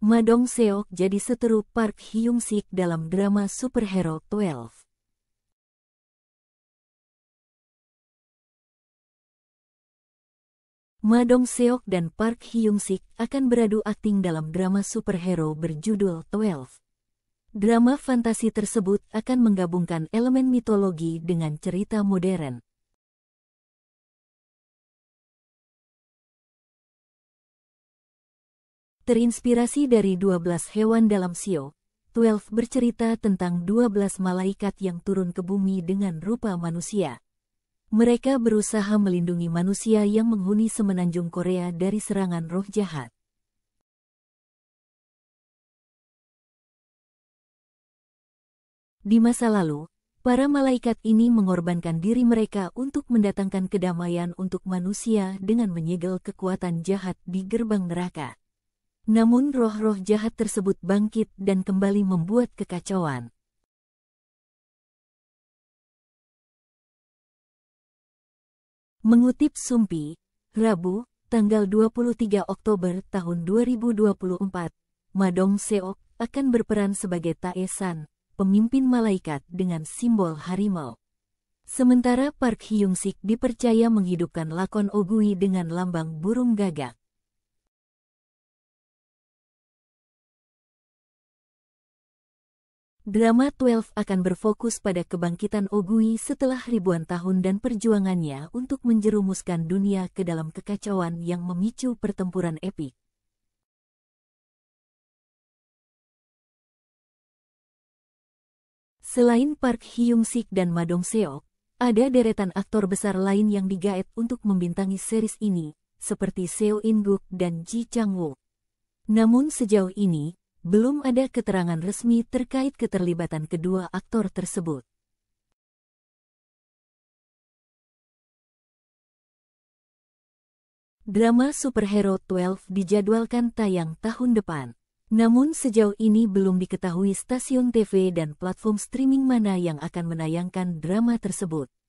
Madong Seok jadi seteru Park Hyung Sik dalam drama superhero 12. Madong Seok dan Park Hyung Sik akan beradu akting dalam drama superhero berjudul 12. Drama fantasi tersebut akan menggabungkan elemen mitologi dengan cerita modern. Terinspirasi dari 12 hewan dalam Sio, 12 bercerita tentang 12 malaikat yang turun ke bumi dengan rupa manusia. Mereka berusaha melindungi manusia yang menghuni semenanjung Korea dari serangan roh jahat. Di masa lalu, para malaikat ini mengorbankan diri mereka untuk mendatangkan kedamaian untuk manusia dengan menyegel kekuatan jahat di gerbang neraka. Namun roh-roh jahat tersebut bangkit dan kembali membuat kekacauan. Mengutip Sumpi, Rabu, tanggal 23 Oktober tahun 2024, Madong Seok akan berperan sebagai Taesan, pemimpin malaikat dengan simbol harimau. Sementara Park Hyung Sik dipercaya menghidupkan lakon Ogui dengan lambang burung gagak. Drama 12 akan berfokus pada kebangkitan Ogui setelah ribuan tahun dan perjuangannya untuk menjerumuskan dunia ke dalam kekacauan yang memicu pertempuran epik. Selain Park Hyung-sik dan Madong seok ada deretan aktor besar lain yang digaet untuk membintangi series ini, seperti Seo In-guk dan Ji Chang-wook. Namun sejauh ini, belum ada keterangan resmi terkait keterlibatan kedua aktor tersebut. Drama superhero 12 dijadwalkan tayang tahun depan. Namun sejauh ini belum diketahui stasiun TV dan platform streaming mana yang akan menayangkan drama tersebut.